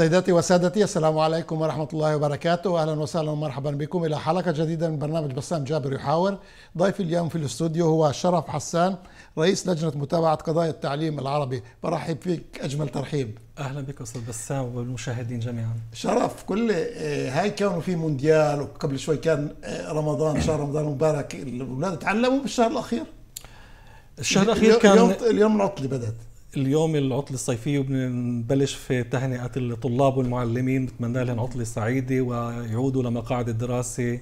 سيداتي وسادتي السلام عليكم ورحمة الله وبركاته أهلا وسهلا ومرحبا بكم إلى حلقة جديدة من برنامج بسام جابر يحاور ضيفي اليوم في الاستوديو هو شرف حسان رئيس لجنة متابعة قضايا التعليم العربي برحب فيك أجمل ترحيب أهلا بك أستاذ بسام والمشاهدين جميعا شرف كل آه، هاي كانوا في مونديال وقبل شوي كان آه، رمضان شهر رمضان المبارك الأولاد تعلموا بالشهر الأخير الشهر الأخير كان اليوم العطلة بدأت اليوم العطلة الصيفية وبنبلش في تهنئة الطلاب والمعلمين بتمنى لهم عطلة سعيدة ويعودوا لمقاعد الدراسة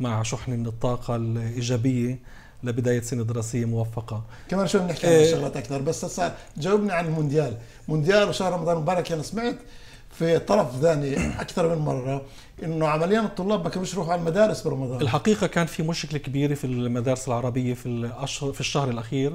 مع شحن من الطاقة الإيجابية لبداية سنة دراسية موفقة كمان شو بنحكي عن إيه. شغلات أكثر بس هسا جاوبني عن المونديال مونديال وشهر رمضان المبارك أنا يعني سمعت في طرف ثاني اكثر من مره انه عمليا الطلاب ما كانوش يروحوا على المدارس برمضان الحقيقه كان في مشكله كبيره في المدارس العربيه في الاشهر في الشهر الاخير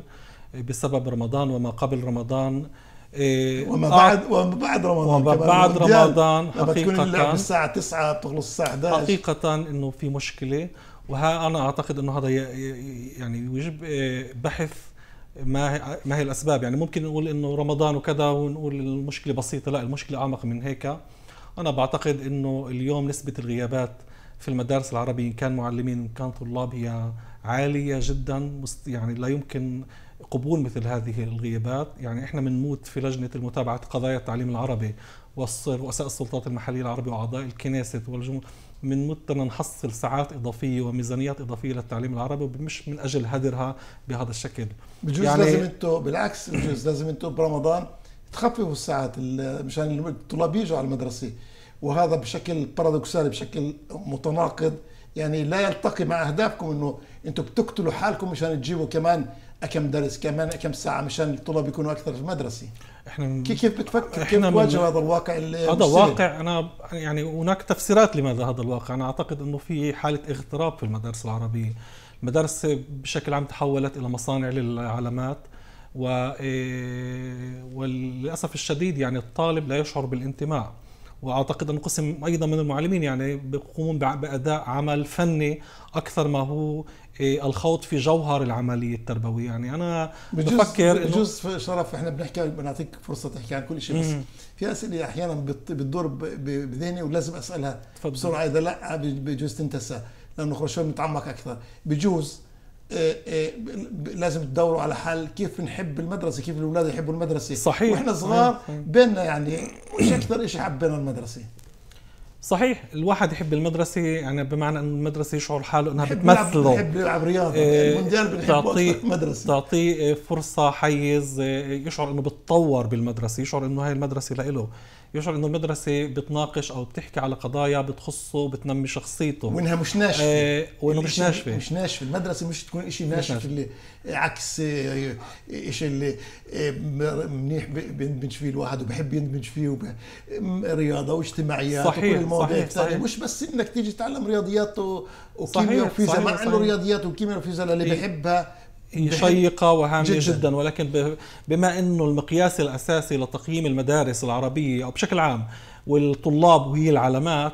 بسبب رمضان وما قبل رمضان إيه، وما بعد وما بعد رمضان وما بعد رمضان حقيقة لما تكون الساعة 9 بتخلص الساعة 11 حقيقة انه في مشكلة وها انا اعتقد انه هذا يعني يجب إيه، بحث ما ما هي الاسباب يعني ممكن نقول انه رمضان وكذا ونقول المشكله بسيطه لا المشكله اعمق من هيك انا بعتقد انه اليوم نسبه الغيابات في المدارس العربيه ان كان معلمين ان كان طلاب هي عاليه جدا يعني لا يمكن قبول مثل هذه الغيابات يعني احنا بنموت في لجنه المتابعه قضايا التعليم العربي ورؤساء السلطات المحليه العربي واعضاء الكنيسة والجمهور بنموت نحصل ساعات اضافيه وميزانيات اضافيه للتعليم العربي مش من اجل هدرها بهذا الشكل بجوز يعني لازم انتم بالعكس بجوز لازم انتم برمضان تخففوا الساعات مشان الطلاب يجوا على المدرسه وهذا بشكل بارادوكسالي بشكل متناقض يعني لا يلتقي مع اهدافكم انه انتم بتقتلوا حالكم مشان تجيبوا كمان كم درس كمان كم ساعه مشان الطلاب يكونوا اكثر في المدرسه احنا كيف كيف بتفكر كيف تواجه هذا الواقع هذا واقع انا يعني هناك تفسيرات لماذا هذا الواقع انا اعتقد انه في حاله اغتراب في المدارس العربيه المدارس بشكل عام تحولت الى مصانع للعلامات و... إيه، وللاسف الشديد يعني الطالب لا يشعر بالانتماء واعتقد انه قسم ايضا من المعلمين يعني بيقومون باداء عمل فني اكثر ما هو إيه، الخوض في جوهر العمليه التربويه يعني انا بجوز بفكر انه بجوز شرف احنا بنحكي بنعطيك فرصه تحكي عن كل شيء بس في اسئله احيانا بتدور بذهني ولازم اسالها تفضل. بسرعه اذا لا بجوز تنتسى لانه شوي متعمق اكثر بجوز آه، آه، لازم تدوروا على حل كيف نحب المدرسه كيف الاولاد يحبوا المدرسه صحيح واحنا صغار بيننا يعني مش اكثر شيء حبينا المدرسه صحيح الواحد يحب المدرسة يعني بمعنى أن المدرسة يشعر حاله أنها بتمثله بحب يلعب رياضة آه، المونديال بنحبه المدرسة تعطيه فرصة حيز يشعر أنه بتطور بالمدرسة يشعر أنه هاي المدرسة لإله يشعر انه المدرسه بتناقش او بتحكي على قضايا بتخصه وبتنمي شخصيته وانها مش ناشفه آه وانه مش ناشفه مش ناشفه المدرسه مش تكون شيء ناشف اللي عكس آه، شيء اللي آه، منيح بيندمج فيه الواحد وبحب يندمج فيه وب... رياضه واجتماعيات صحيح وكل المواضيع صحيح, صحيح مش بس انك تيجي تتعلم رياضيات وكيمياء وفيزياء مع انه رياضيات وكيمياء وفيزياء اللي إيه. بحبها هي شيقة وهامة جداً. جدا ولكن بما انه المقياس الاساسي لتقييم المدارس العربية او بشكل عام والطلاب وهي العلامات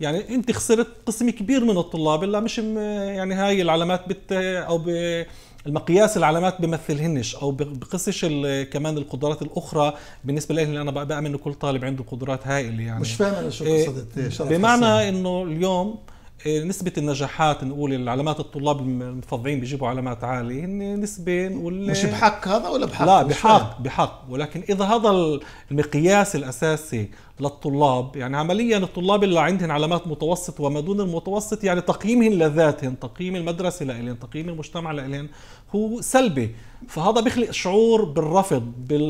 يعني انت خسرت قسم كبير من الطلاب اللي مش يعني هاي العلامات بت او ب المقياس العلامات بمثلهنش او بقصش كمان القدرات الاخرى بالنسبه لي اللي انا بامن انه كل طالب عنده قدرات هائله يعني مش فاهم انا شو إيه، قصدت إيه، بمعنى انه اليوم إيه، نسبة النجاحات نقول العلامات الطلاب المتفضعين بيجيبوا علامات عالية هن نسبة نقول مش إيه. بحق هذا ولا بحق؟ لا بحق بحق ولكن إذا هذا المقياس الأساسي للطلاب يعني عمليا الطلاب اللي عندهم علامات متوسط وما دون المتوسط يعني تقييمهم لذاتهم تقييم المدرسة لإلهم تقييم المجتمع لإلهم هو سلبي فهذا بيخلق شعور بالرفض بال...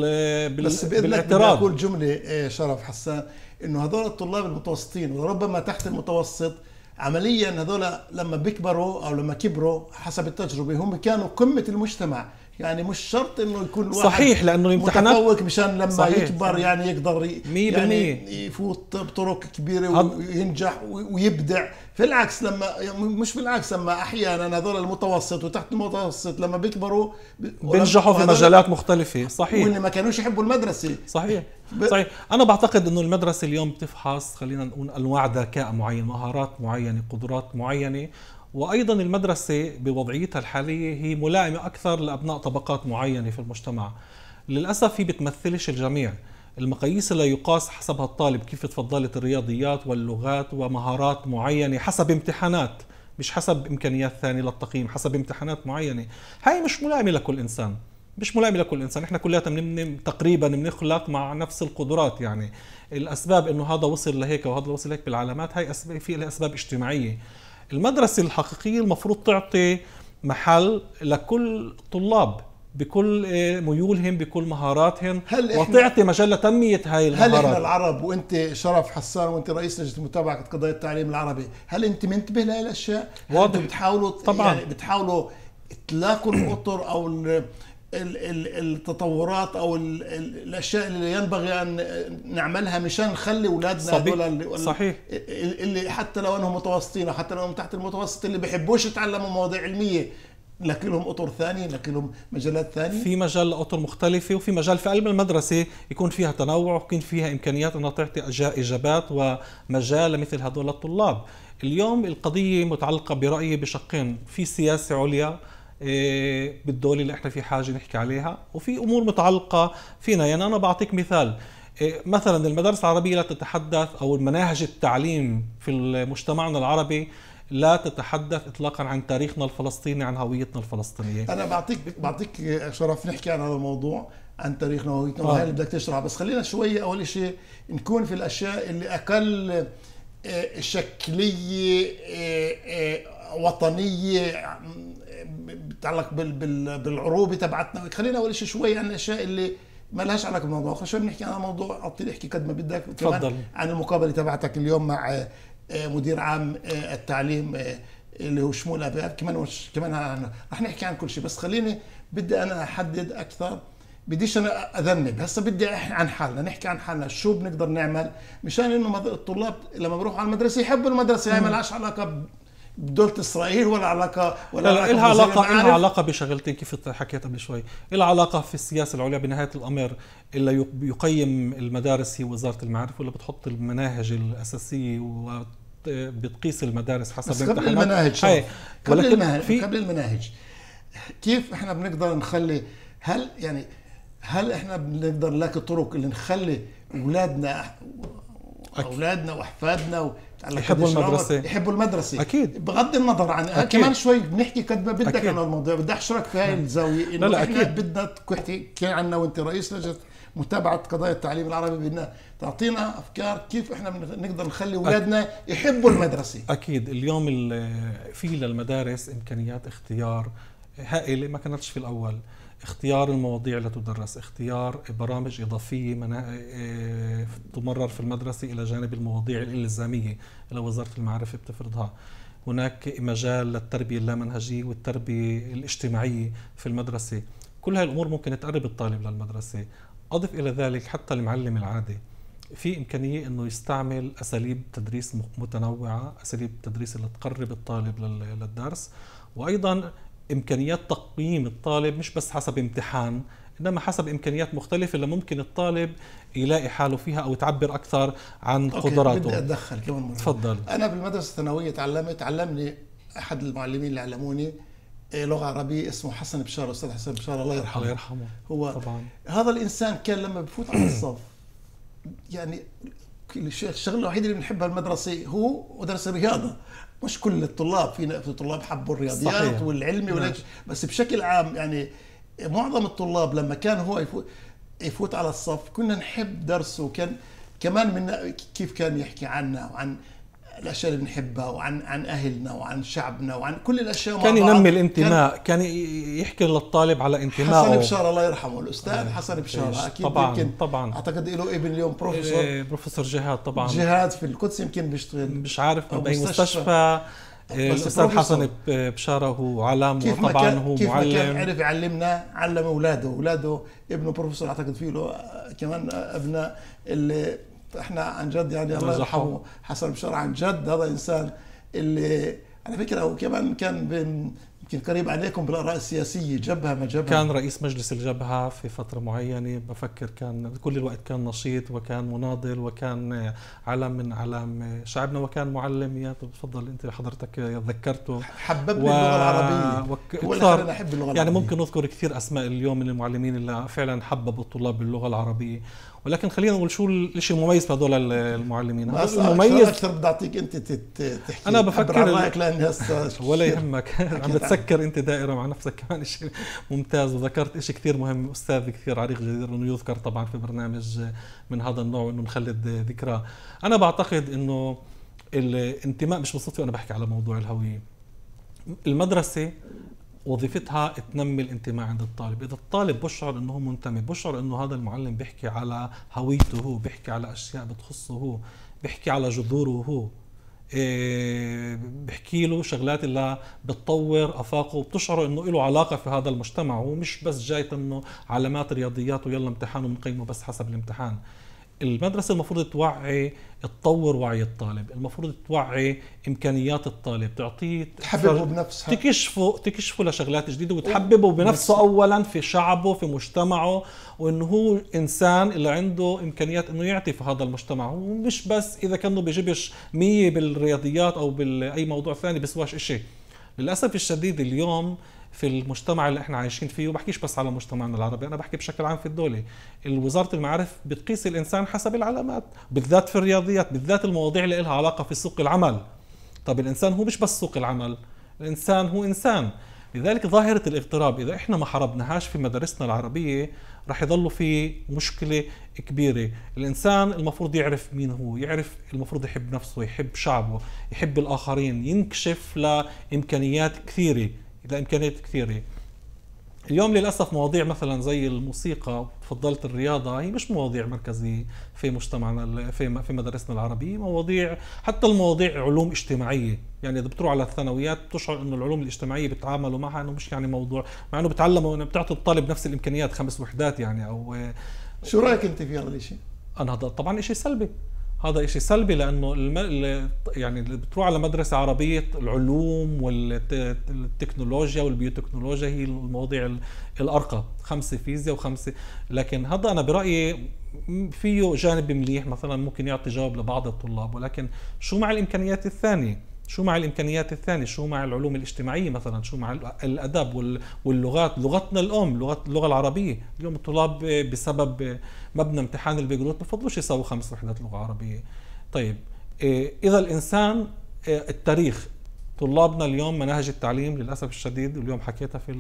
بال... بس بالاعتراض أقول جملة إيه، شرف حسان إنه هذول الطلاب المتوسطين وربما تحت المتوسط عمليا هذول لما بيكبروا او لما كبروا حسب التجربه هم كانوا قمه المجتمع يعني مش شرط انه يكون واحد صحيح لانه الامتحانات متفوق مشان لما صحيح. يكبر يعني يقدر 100% يعني يفوت بطرق كبيره هد... وينجح ويبدع في العكس لما مش في العكس لما احيانا هذول المتوسط وتحت المتوسط لما بيكبروا بينجحوا في مجالات مختلفه صحيح واللي ما كانوش يحبوا المدرسه صحيح ب... صحيح انا بعتقد انه المدرسه اليوم بتفحص خلينا نقول انواع ذكاء معين مهارات معينه قدرات معينه وايضا المدرسه بوضعيتها الحاليه هي ملائمه اكثر لابناء طبقات معينه في المجتمع للاسف هي بتمثلش الجميع المقاييس لا يقاس حسبها الطالب كيف تفضلت الرياضيات واللغات ومهارات معينه حسب امتحانات مش حسب امكانيات ثانيه للتقييم حسب امتحانات معينه هاي مش ملائمه لكل انسان مش ملائمه لكل انسان احنا كلياتنا من تقريبا بنخلق مع نفس القدرات يعني الاسباب انه هذا وصل لهيك وهذا وصل لهيك بالعلامات هاي أسباب في لها اسباب اجتماعيه المدرسه الحقيقيه المفروض تعطي محل لكل طلاب بكل إيه، ميولهم بكل مهاراتهم هل وتعطي مجال لتنمية هاي المهارات هل احنا العرب وانت شرف حسان وانت رئيس لجنة متابعة قضايا التعليم العربي هل انت منتبه لهي الاشياء؟ واضح بتحاولوا طبعا يعني بتحاولوا تلاقوا الاطر او التطورات او الاشياء اللي ينبغي ان نعملها مشان نخلي اولادنا هذول صحيح اللي حتى لو انهم متوسطين او حتى لو انهم تحت المتوسط اللي بيحبوش يتعلموا مواضيع علميه لكن لهم اطر ثانيه لكن لهم مجالات ثانيه في مجال لاطر مختلفه وفي مجال في قلب المدرسه يكون فيها تنوع ويكون فيها امكانيات انها تعطي اجابات ومجال لمثل هذول الطلاب اليوم القضيه متعلقه برايي بشقين في سياسه عليا إيه، بالدول اللي احنا في حاجه نحكي عليها وفي امور متعلقه فينا يعني انا بعطيك مثال إيه، مثلا المدارس العربيه لا تتحدث او المناهج التعليم في مجتمعنا العربي لا تتحدث اطلاقا عن تاريخنا الفلسطيني عن هويتنا الفلسطينيه انا بعطيك بعطيك شرف نحكي عن هذا الموضوع عن تاريخنا وهويتنا وهي آه. اللي بدك تشرحها بس خلينا شويه اول شيء نكون في الاشياء اللي اقل آه، شكليه آه، وطنيه بتعلق بالعروبه تبعتنا خلينا اول شيء شوي عن الاشياء اللي ما لهاش علاقه بالموضوع خلينا نحكي عن الموضوع اعطيني احكي قد ما بدك تفضل عن المقابله تبعتك اليوم مع آه، مدير عام آه، التعليم آه، اللي هو شمول أبيات كمان وش كمان رح نحكي عن كل شيء بس خليني بدي انا احدد اكثر بديش انا اذنب هسه بدي احكي عن حالنا نحكي عن حالنا شو بنقدر نعمل مشان انه الطلاب لما بروحوا على المدرسه يحبوا المدرسه هاي ما لهاش علاقه بدولة إسرائيل ولا علاقة ولا لا علاقة لها علاقة لها علاقة بشغلتين كيف حكيت قبل شوي، لها علاقة في السياسة العليا بنهاية الأمر اللي يقيم المدارس هي وزارة المعارف ولا بتحط المناهج الأساسية و بتقيس المدارس حسب بس قبل المناهج قبل المناهج في... قبل المناهج كيف احنا بنقدر نخلي هل يعني هل احنا بنقدر نلاقي طرق اللي نخلي اولادنا اولادنا واحفادنا يحبوا المدرسه يحبوا المدرسه اكيد بغض النظر عن أكيد. كمان شوي بنحكي قد ما بدك عن الموضوع بدي احشرك في هاي نعم. الزاويه انه لا لا احنا أكيد. بدنا تحكي كان عنا وانت رئيس لجنه متابعه قضايا التعليم العربي بدنا تعطينا افكار كيف احنا نقدر نخلي اولادنا يحبوا المدرسه اكيد اليوم في للمدارس امكانيات اختيار هائله ما كانتش في الاول اختيار المواضيع اللي تدرس اختيار برامج إضافية آه، تمرر في المدرسة إلى جانب المواضيع الإلزامية اللي وزارة المعرفة بتفرضها هناك مجال للتربية اللامنهجية والتربية الاجتماعية في المدرسة كل هاي الأمور ممكن تقرب الطالب للمدرسة أضف إلى ذلك حتى المعلم العادي في إمكانية أنه يستعمل أساليب تدريس متنوعة أساليب تدريس اللي تقرب الطالب للدرس وأيضا امكانيات تقييم الطالب مش بس حسب امتحان انما حسب امكانيات مختلفه اللي ممكن الطالب يلاقي حاله فيها او تعبر اكثر عن قدراته بدي اتدخل كمان مره تفضل انا بالمدرسه الثانويه تعلمت علمني احد المعلمين اللي علموني لغه عربيه اسمه حسن بشار استاذ حسن بشار الله يرحمه الله يرحمه هو طبعا هذا الانسان كان لما بفوت على الصف يعني الشغله الوحيده اللي بنحبها المدرسه هو ودرس الرياضه مش كل الطلاب في طلاب حبوا الرياضيات صحيح. والعلمي ولكن نعم. بس بشكل عام يعني معظم الطلاب لما كان هو يفوت, يفوت على الصف كنا نحب درسه وكان كمان من كيف كان يحكي عنا وعن الاشياء اللي بنحبها وعن عن اهلنا وعن شعبنا وعن كل الاشياء كان ينمي الانتماء كان, كان يحكي للطالب على انتمائه حسن بشاره الله يرحمه الاستاذ إيه، حسن بشاره اكيد طبعا يمكن طبعا اعتقد له ابن اليوم بروفيسور إيه بروفيسور جهاد طبعا جهاد في القدس يمكن بيشتغل مش عارف باي مستشفى الاستاذ إيه، حسن بشاره هو علم وطبعا هو كيف معلم كيف عرف يعلمنا علم اولاده اولاده ابنه بروفيسور اعتقد في له آه، كمان آه، ابناء اللي احنا عن جد يعني الله يرحمه حسن بشار عن جد هذا انسان اللي على فكره هو كمان كان يمكن قريب عليكم بالاراء السياسيه جبهه ما جبهه كان رئيس مجلس الجبهه في فتره معينه بفكر كان كل الوقت كان نشيط وكان مناضل وكان علم من علام شعبنا وكان معلم يا تفضل انت حضرتك ذكرته حببني و... اللغه العربيه وكثر احب اللغه يعني العربيه يعني ممكن نذكر كثير اسماء اليوم من المعلمين اللي فعلا حببوا الطلاب باللغه العربيه ولكن خلينا نقول شو الشيء المميز بهذول المعلمين المميز اكثر بدي اعطيك انت تحكي انا بفكر رايك لان ولا يهمك عم بتسكر انت دائره مع نفسك كمان شيء ممتاز وذكرت شيء كثير مهم استاذ كثير عريق جدير انه يذكر طبعا في برنامج من هذا النوع انه نخلد ذكراه انا بعتقد انه الانتماء مش بالصدفه انا بحكي على موضوع الهويه المدرسه وظيفتها تنمي الانتماء عند الطالب اذا الطالب بشعر انه منتمي بشعر انه هذا المعلم بيحكي على هويته هو بيحكي على اشياء بتخصه هو بيحكي على جذوره هو إيه بحكي له شغلات اللي بتطور افاقه وبتشعر انه له علاقه في هذا المجتمع هو مش بس جاي انه علامات رياضيات ويلا امتحان وبنقيمه بس حسب الامتحان المدرسة المفروض توعي تطور وعي الطالب المفروض توعي امكانيات الطالب تعطيه تحببه بنفسها تكشفه تكشفه لشغلات جديده وتحببه بنفسه بس. اولا في شعبه في مجتمعه وانه هو انسان اللي عنده امكانيات انه يعطي في هذا المجتمع ومش بس اذا كانه بيجيبش مية بالرياضيات او باي موضوع ثاني بيسواش شيء للاسف الشديد اليوم في المجتمع اللي احنا عايشين فيه وبحكيش بس على مجتمعنا العربي انا بحكي بشكل عام في الدوله وزاره المعارف بتقيس الانسان حسب العلامات بالذات في الرياضيات بالذات المواضيع اللي لها علاقه في سوق العمل طب الانسان هو مش بس سوق العمل الانسان هو انسان لذلك ظاهرة الاغتراب إذا إحنا ما حاربناهاش في مدارسنا العربية رح يضلوا في مشكلة كبيرة الإنسان المفروض يعرف مين هو يعرف المفروض يحب نفسه يحب شعبه يحب الآخرين ينكشف لإمكانيات كثيرة إلى إمكانيات كثيرة اليوم للأسف مواضيع مثلا زي الموسيقى تفضلت الرياضة هي مش مواضيع مركزية في مجتمعنا في في مدارسنا العربية مواضيع حتى المواضيع علوم اجتماعية يعني إذا بتروح على الثانويات بتشعر إنه العلوم الاجتماعية بتعاملوا معها إنه مش يعني موضوع مع إنه بتعلموا إنه بتعطوا الطالب نفس الإمكانيات خمس وحدات يعني أو شو رأيك أنت في هذا الشيء؟ أنا هذا طبعا شيء سلبي هذا إشي سلبي لأنه الم... يعني بتروح على مدرسة عربية العلوم والتكنولوجيا والبيوتكنولوجيا هي المواضيع الأرقى خمسة فيزياء وخمسة لكن هذا أنا برأيي فيه جانب مليح مثلا ممكن يعطي جواب لبعض الطلاب ولكن شو مع الإمكانيات الثانية شو مع الامكانيات الثانيه شو مع العلوم الاجتماعيه مثلا شو مع الادب واللغات لغتنا الام لغه اللغه العربيه اليوم الطلاب بسبب مبنى امتحان البيجروت بفضلوش يسووا خمس وحدات لغه عربيه طيب إيه، اذا الانسان إيه، التاريخ طلابنا اليوم مناهج التعليم للاسف الشديد واليوم حكيتها في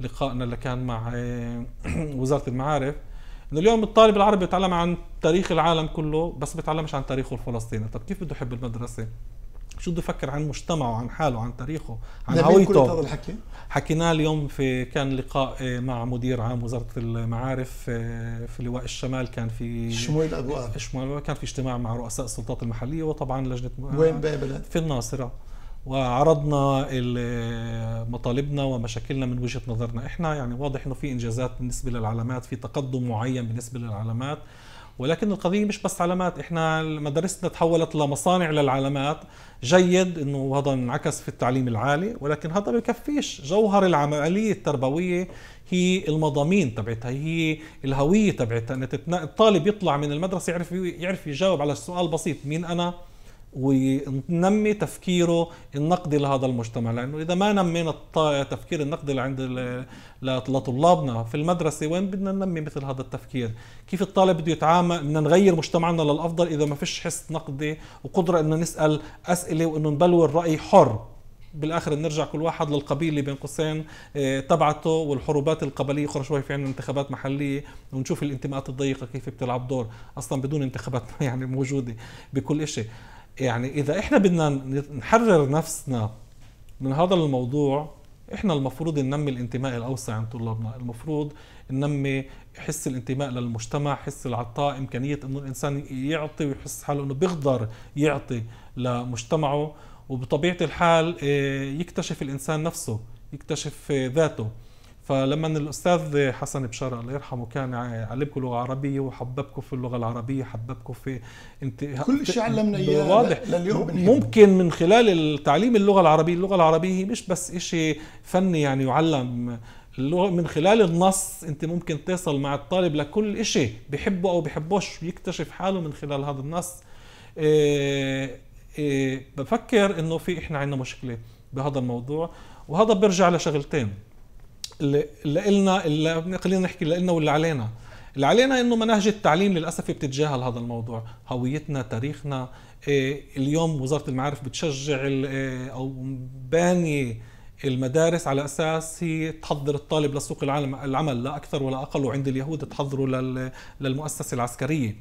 لقائنا اللي كان مع إيه، وزاره المعارف انه اليوم الطالب العربي بيتعلم عن تاريخ العالم كله بس بيتعلمش عن تاريخه الفلسطيني طب كيف بده يحب المدرسه شو بده يفكر عن مجتمعه عن حاله عن تاريخه عن هويته هذا الحكي حكيناه اليوم في كان لقاء آه، مع مدير عام وزاره المعارف آه، في لواء الشمال كان في شمويل ابو شمول شمويل كان في اجتماع مع رؤساء السلطات المحليه وطبعا لجنه وين بلد؟ في الناصره وعرضنا آه، مطالبنا ومشاكلنا من وجهه نظرنا احنا يعني واضح انه في انجازات بالنسبه للعلامات في تقدم معين بالنسبه للعلامات ولكن القضية مش بس علامات احنا مدارسنا تحولت لمصانع للعلامات جيد انه هذا انعكس في التعليم العالي ولكن هذا بكفيش جوهر العملية التربوية هي المضامين تبعتها هي الهوية تبعتها ان الطالب يطلع من المدرسة يعرف يعرف يجاوب على السؤال بسيط مين انا وننمي تفكيره النقدي لهذا المجتمع لانه اذا ما نمينا التفكير النقدي اللي عند لطلابنا في المدرسه وين بدنا ننمي مثل هذا التفكير كيف الطالب بده يتعامل بدنا نغير مجتمعنا للافضل اذا ما فيش حس نقدي وقدره انه نسال اسئله وانه نبلور راي حر بالاخر نرجع كل واحد للقبيله بين قوسين آه، تبعته والحروبات القبليه اخرى شوي في عندنا انتخابات محليه ونشوف الانتماءات الضيقه كيف بتلعب دور اصلا بدون انتخابات يعني موجوده بكل شيء يعني اذا احنا بدنا نحرر نفسنا من هذا الموضوع احنا المفروض ننمي الانتماء الاوسع عند طلابنا المفروض ننمي حس الانتماء للمجتمع حس العطاء امكانيه انه الانسان يعطي ويحس حاله انه بيقدر يعطي لمجتمعه وبطبيعه الحال آه، يكتشف الانسان نفسه يكتشف آه، ذاته فلما الاستاذ حسن بشار الله يرحمه كان علمكم لغه عربيه وحببكم في اللغه العربيه حببكم في انت كل شيء علمنا اياه واضح ممكن من خلال تعليم اللغه العربيه اللغه العربيه مش بس شيء فني يعني يعلم اللغة من خلال النص انت ممكن تصل مع الطالب لكل شيء بحبه او بحبوش يكتشف حاله من خلال هذا النص إيه إيه بفكر انه في احنا عندنا مشكله بهذا الموضوع وهذا بيرجع لشغلتين لنا اللي خلينا نحكي لنا واللي علينا اللي علينا انه مناهج التعليم للاسف بتتجاهل هذا الموضوع هويتنا تاريخنا إيه، اليوم وزاره المعارف بتشجع إيه، او بانيه المدارس على اساس هي تحضر الطالب لسوق العالم العمل لا اكثر ولا اقل وعند اليهود تحضره للمؤسسه العسكريه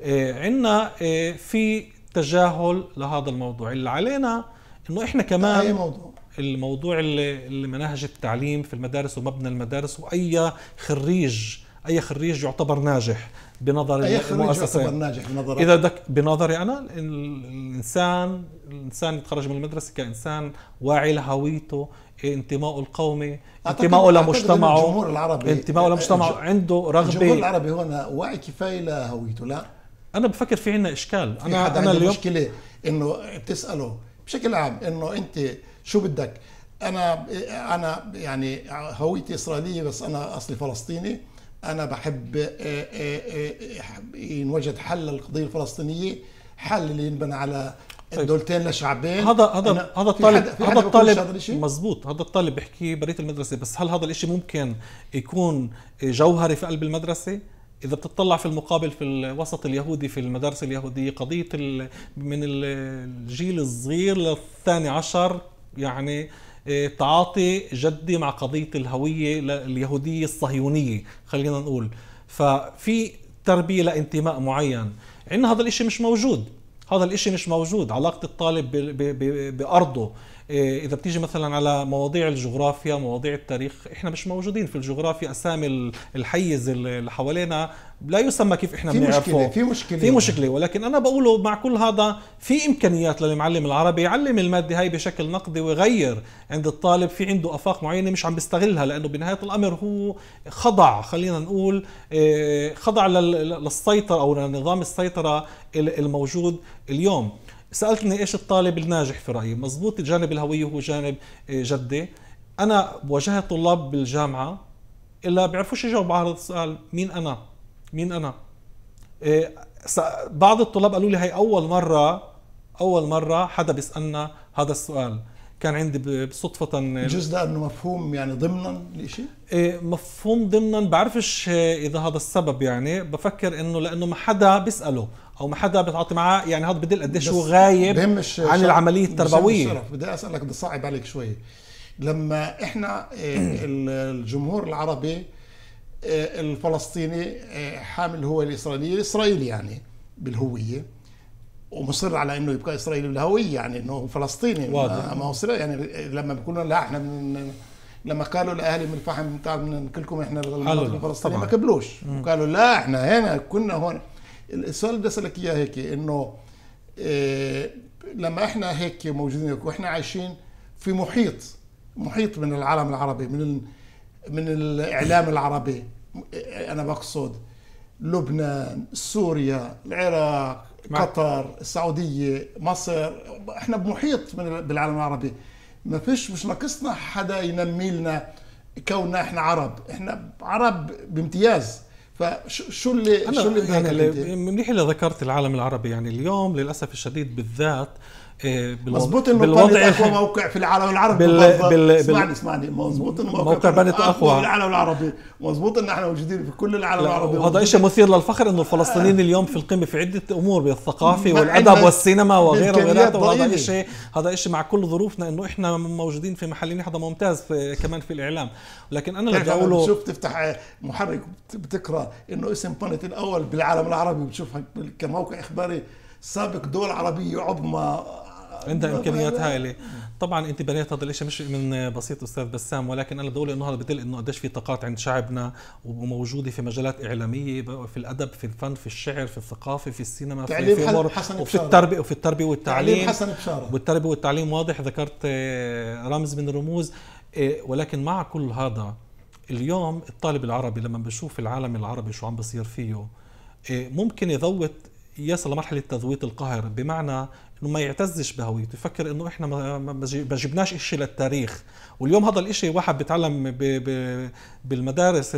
إيه، عندنا في تجاهل لهذا الموضوع اللي علينا انه احنا كمان اي موضوع الموضوع اللي, اللي مناهج التعليم في المدارس ومبنى المدارس واي خريج اي خريج يعتبر ناجح بنظر أي المؤسسه يعتبر ناجح بنظرك اذا دك بنظري انا الانسان الانسان يتخرج من المدرسه كانسان واعي لهويته انتمائه القومي انتمائه لمجتمعه الجمهور العربي انتمائه لمجتمعه عنده رغبه الجمهور العربي هنا واعي كفايه لهويته لا انا بفكر في عندنا اشكال انا في حد انا اليوم مشكله انه بتساله بشكل عام انه انت شو بدك انا انا يعني هويتي اسرائيليه بس انا اصلي فلسطيني انا بحب آه، آه، آه، ينوجد حل للقضيه الفلسطينيه حل اللي ينبنى على طيب. الدولتين دولتين لشعبين هذا هذا هذا الطالب هذا الطالب مزبوط هذا الطالب بحكي بريت المدرسه بس هل هذا الشيء ممكن يكون جوهري في قلب المدرسه اذا بتطلع في المقابل في الوسط اليهودي في المدارس اليهوديه قضيه من الجيل الصغير للثاني عشر يعني آه، تعاطي جدي مع قضية الهوية اليهودية الصهيونية خلينا نقول ففي تربية لانتماء معين عندنا هذا الاشي مش موجود هذا الاشي مش موجود علاقة الطالب بأرضه إيه، اذا بتيجي مثلا على مواضيع الجغرافيا مواضيع التاريخ احنا مش موجودين في الجغرافيا اسامي الحيز اللي حوالينا لا يسمى كيف احنا بنعرفه في مشكله في مشكله ولكن انا بقوله مع كل هذا في امكانيات للمعلم العربي يعلم الماده هاي بشكل نقدي ويغير عند الطالب في عنده افاق معينه مش عم بيستغلها لانه بنهايه الامر هو خضع خلينا نقول إيه، خضع للسيطره او لنظام السيطره الموجود اليوم سالتني ايش الطالب الناجح في رايي مزبوط الجانب الهويه هو جانب إيه، جدي انا واجهت طلاب بالجامعه الا بيعرفوش يجاوبوا على هذا السؤال مين انا مين انا إيه، بعض الطلاب قالوا لي هي اول مره اول مره حدا بيسالنا هذا السؤال كان عندي بصدفة جزء لأنه مفهوم يعني ضمنا لشيء؟ إيه، مفهوم ضمنا بعرفش آه، إذا هذا السبب يعني بفكر إنه لأنه ما حدا بيسأله أو ما حدا بتعاطي معاه يعني هذا بدل قديش هو غايب عن العملية التربوية بدي أسألك بدي صعب عليك شوي لما إحنا آه، الجمهور العربي آه، الفلسطيني حامل هو الإسرائيلي الإسرائيلي يعني بالهوية ومصر على انه يبقى اسرائيل الهويه يعني انه فلسطيني واضح ما هو يعني لما بيكونوا لا احنا من لما قالوا لاهالي من الفحم من كلكم احنا الفلسطينيين ما قبلوش قالوا لا احنا هنا كنا هون السؤال بدي اسالك اياه هيك انه إيه لما احنا هيك موجودين واحنا عايشين في محيط محيط من العالم العربي من من الاعلام العربي إيه، انا بقصد لبنان سوريا العراق قطر السعوديه مصر احنا بمحيط من بالعالم العربي ما فيش مش ناقصنا حدا ينمي لنا كوننا احنا عرب احنا عرب بامتياز فشو اللي شو اللي يعني منيح اللي ذكرت العالم العربي يعني اليوم للاسف الشديد بالذات مظبوط انه بالوضع اقوى موقع في العالم العربي بال... بال... اسمعني اسمعني مظبوط انه موقع, موقع بنت اقوى في العالم العربي مظبوط ان احنا موجودين في كل العالم العربي وهذا شيء مثير للفخر انه الفلسطينيين آه. اليوم في القمه في عده امور بالثقافه والادب والسينما وغيره وغيره وهذا شيء هذا شيء مع كل ظروفنا انه احنا موجودين في محلين هذا ممتاز في كمان في الاعلام لكن انا اللي بدي اقوله شوف تفتح آه، محرك بتقرا انه اسم بنت الاول بالعالم العربي بتشوفها كموقع اخباري سابق دول عربيه عظمى عندها امكانيات هائله طبعا انت بنيت هذا الشيء مش من بسيط استاذ بسام ولكن انا بدي اقول انه هذا بدل انه قديش في طاقات عند شعبنا وموجوده في مجالات اعلاميه في الادب في الفن في الشعر في الثقافه في السينما في الفيلم وفي التربيه وفي التربيه والتعليم تعليم حسن بشاره والتربيه والتعليم واضح ذكرت آه، رمز من الرموز آه، ولكن مع كل هذا اليوم الطالب العربي لما بشوف العالم العربي شو عم بصير فيه آه، ممكن يذوت يصل لمرحلة تذويت القهر بمعنى انه ما يعتزش بهويته يفكر انه احنا ما جبناش شيء للتاريخ واليوم هذا الشيء واحد بيتعلم بالمدارس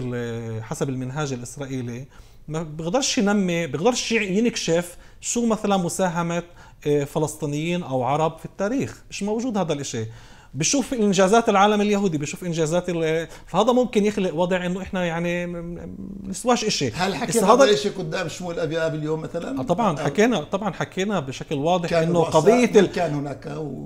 حسب المنهاج الاسرائيلي ما بيقدرش ينمي بيقدرش ينكشف شو مثلا مساهمه آه، فلسطينيين او عرب في التاريخ مش موجود هذا الشيء بشوف انجازات العالم اليهودي بشوف انجازات ال... فهذا ممكن يخلق وضع انه احنا يعني نسواش شيء هل حكينا هذا شيء قدام شمول ابي اليوم مثلا آه، طبعا حكينا طبعا حكينا بشكل واضح انه قضيه ال... كان هناك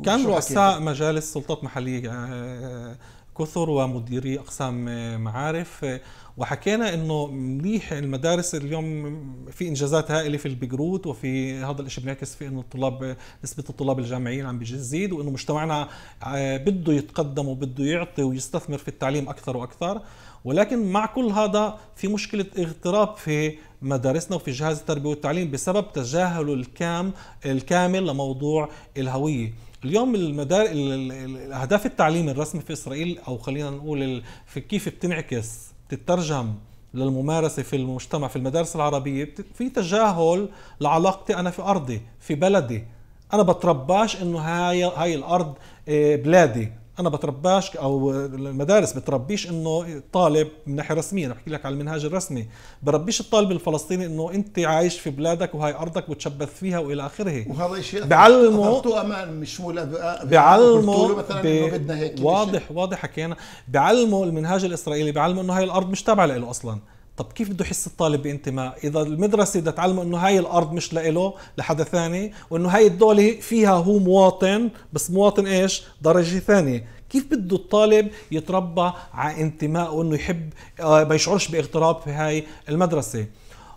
كان رؤساء مجالس سلطات محليه آه، كثر ومديري اقسام آه، معارف آه، وحكينا انه منيح المدارس اليوم في انجازات هائله في البقروت وفي هذا الشيء بنعكس في انه الطلاب نسبه الطلاب الجامعيين عم بتزيد وانه مجتمعنا آه، بده يتقدم وبده يعطي ويستثمر في التعليم اكثر واكثر ولكن مع كل هذا في مشكله اغتراب في مدارسنا وفي جهاز التربيه والتعليم بسبب تجاهله الكام الكامل لموضوع الهويه اليوم المدار الاهداف التعليم الرسمي في اسرائيل او خلينا نقول في كيف بتنعكس تترجم للممارسة في المجتمع في المدارس العربية في تجاهل لعلاقتي أنا في أرضي في بلدي أنا بترباش إنه هاي هاي الأرض آه، بلادي انا بترباش او المدارس بتربيش انه طالب من ناحيه رسميه انا بحكي لك على المنهاج الرسمي بربيش الطالب الفلسطيني انه انت عايش في بلادك وهي ارضك وتشبث فيها والى اخره وهذا شيء بعلمه امان مش ولا آه، بعلمه مثلا بي... انه بدنا هيك واضح واضح حكينا بعلمه المنهاج الاسرائيلي بعلمه انه هاي الارض مش تابعه له اصلا طب كيف بده يحس الطالب بانتماء اذا المدرسه بدها تعلمه انه هاي الارض مش لإله لحدا ثاني وانه هاي الدوله فيها هو مواطن بس مواطن ايش درجه ثانيه كيف بده الطالب يتربى على انتماء وانه يحب آه، ما يشعرش باغتراب في هاي المدرسه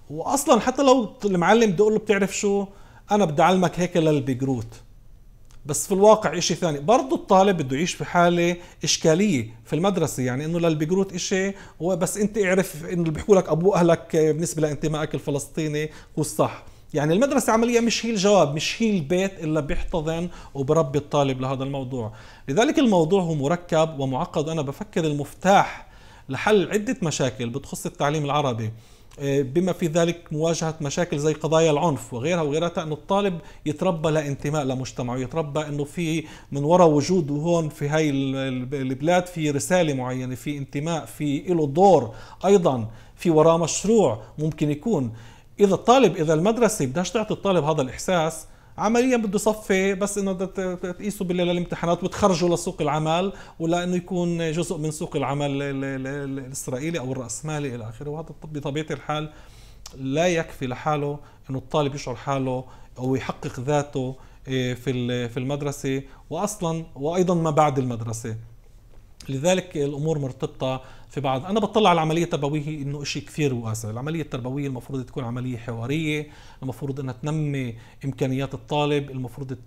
واصلا حتى لو المعلم بده يقول له بتعرف شو انا بدي اعلمك هيك للبيجروت بس في الواقع إشي ثاني برضه الطالب بده يعيش في حالة إشكالية في المدرسة يعني إنه للبقروت إشي بس أنت اعرف إنه اللي بيحكوا لك أبو أهلك بالنسبة لانتمائك الفلسطيني هو الصح يعني المدرسة عمليا مش هي الجواب مش هي البيت إلا بيحتضن وبربي الطالب لهذا الموضوع لذلك الموضوع هو مركب ومعقد وأنا بفكر المفتاح لحل عدة مشاكل بتخص التعليم العربي بما في ذلك مواجهة مشاكل زي قضايا العنف وغيرها وغيرها أن الطالب يتربى لانتماء لمجتمعه يتربى أنه في من وراء وجوده هون في هاي البلاد في رسالة معينة في انتماء في له دور أيضا في وراء مشروع ممكن يكون إذا الطالب إذا المدرسة بدهاش تعطي الطالب هذا الإحساس عمليا بده صفي بس انه تقيسوا بالليل للامتحانات وتخرجوا لسوق العمل ولا انه يكون جزء من سوق العمل الاسرائيلي او الراسمالي الى اخره وهذا بطبيعه الحال لا يكفي لحاله انه الطالب يشعر حاله او يحقق ذاته إيه، في في المدرسه واصلا وايضا ما بعد المدرسه لذلك الامور مرتبطه في بعض انا بطلع على العمليه التربويه انه شيء كثير واسع العمليه التربويه المفروض تكون عمليه حواريه المفروض انها تنمي امكانيات الطالب المفروض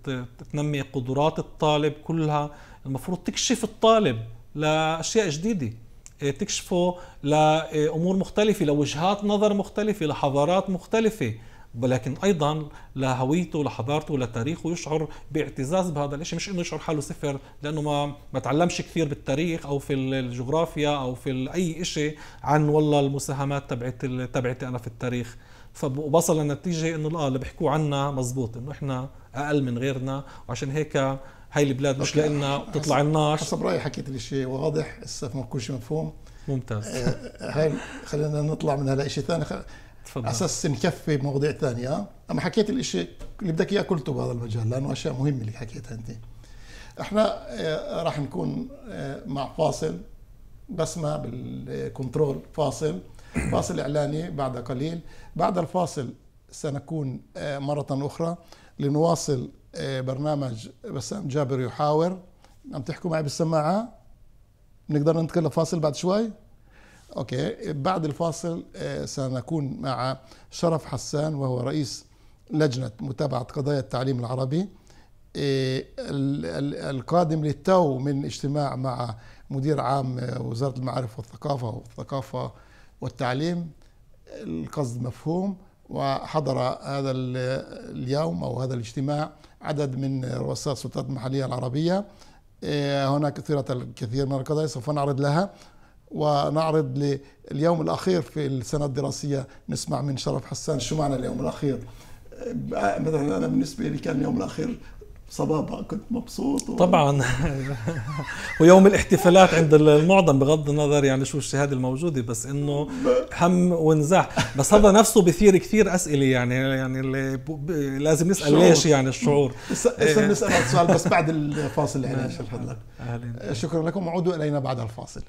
تنمي قدرات الطالب كلها المفروض تكشف الطالب لاشياء جديده إيه، تكشفه لامور مختلفه لوجهات نظر مختلفه لحضارات مختلفه ولكن ايضا لهويته لحضارته لتاريخه يشعر باعتزاز بهذا الشيء مش انه يشعر حاله صفر لانه ما ما تعلمش كثير بالتاريخ او في الجغرافيا او في اي شيء عن والله المساهمات تبعت تبعتي انا في التاريخ فوصل النتيجة انه الآن اللي بيحكوا عنا مزبوط انه احنا اقل من غيرنا وعشان هيك هاي البلاد مش لنا بتطلع النار حسب رايي حكيت لي شيء واضح هسه ما كل شيء مفهوم ممتاز آه، آه، هاي خلينا نطلع من هلا شيء ثاني على اساس نكفي مواضيع ثانيه اما حكيت الاشي اللي بدك اياه قلته بهذا المجال لانه اشياء مهمه اللي حكيتها انت احنا آه، راح نكون آه، مع فاصل بسمة بالكنترول فاصل فاصل اعلاني بعد قليل بعد الفاصل سنكون آه، مرة أخرى لنواصل برنامج بسام جابر يحاور عم تحكوا معي بالسماعة نقدر ننتقل لفاصل بعد شوي اوكي بعد الفاصل آه، سنكون مع شرف حسان وهو رئيس لجنه متابعه قضايا التعليم العربي آه، القادم للتو من اجتماع مع مدير عام آه، وزاره المعارف والثقافه والثقافه والتعليم القصد مفهوم وحضر هذا اليوم او هذا الاجتماع عدد من رؤساء السلطات المحليه العربيه هناك كثيرة الكثير من القضايا سوف نعرض لها ونعرض لليوم الأخير في السنة الدراسية نسمع من شرف حسان شو معنى اليوم الأخير أه، مثلا أنا بالنسبة لي كان اليوم الأخير صبابة كنت مبسوط و... طبعا ويوم الاحتفالات عند المعظم بغض النظر يعني شو الشهادة الموجودة بس انه هم ونزاح بس هذا نفسه بثير كثير اسئلة يعني يعني اللي لازم نسأل شعور. ليش يعني الشعور لسه إيه. نسأل سؤال بس بعد الفاصل اللي شكرا لكم عودوا الينا بعد الفاصل